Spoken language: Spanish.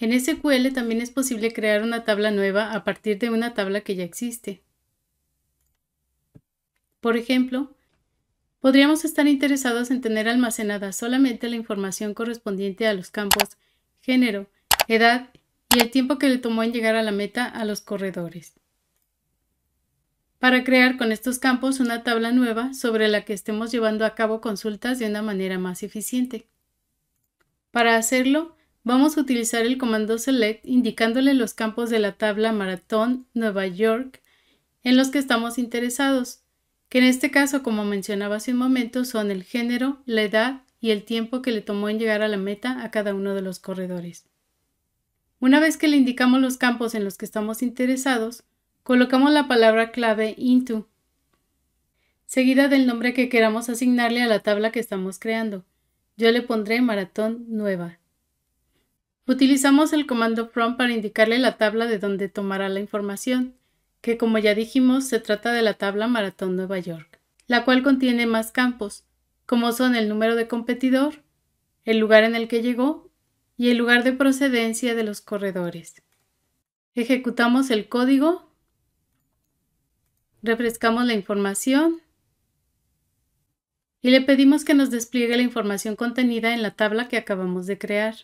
En SQL también es posible crear una tabla nueva a partir de una tabla que ya existe. Por ejemplo, podríamos estar interesados en tener almacenada solamente la información correspondiente a los campos género, edad y el tiempo que le tomó en llegar a la meta a los corredores. Para crear con estos campos una tabla nueva sobre la que estemos llevando a cabo consultas de una manera más eficiente. Para hacerlo, Vamos a utilizar el comando select indicándole los campos de la tabla Maratón Nueva York en los que estamos interesados, que en este caso, como mencionaba hace un momento, son el género, la edad y el tiempo que le tomó en llegar a la meta a cada uno de los corredores. Una vez que le indicamos los campos en los que estamos interesados, colocamos la palabra clave into, seguida del nombre que queramos asignarle a la tabla que estamos creando. Yo le pondré maratón nueva. Utilizamos el comando from para indicarle la tabla de donde tomará la información, que como ya dijimos se trata de la tabla Maratón Nueva York, la cual contiene más campos, como son el número de competidor, el lugar en el que llegó y el lugar de procedencia de los corredores. Ejecutamos el código, refrescamos la información y le pedimos que nos despliegue la información contenida en la tabla que acabamos de crear.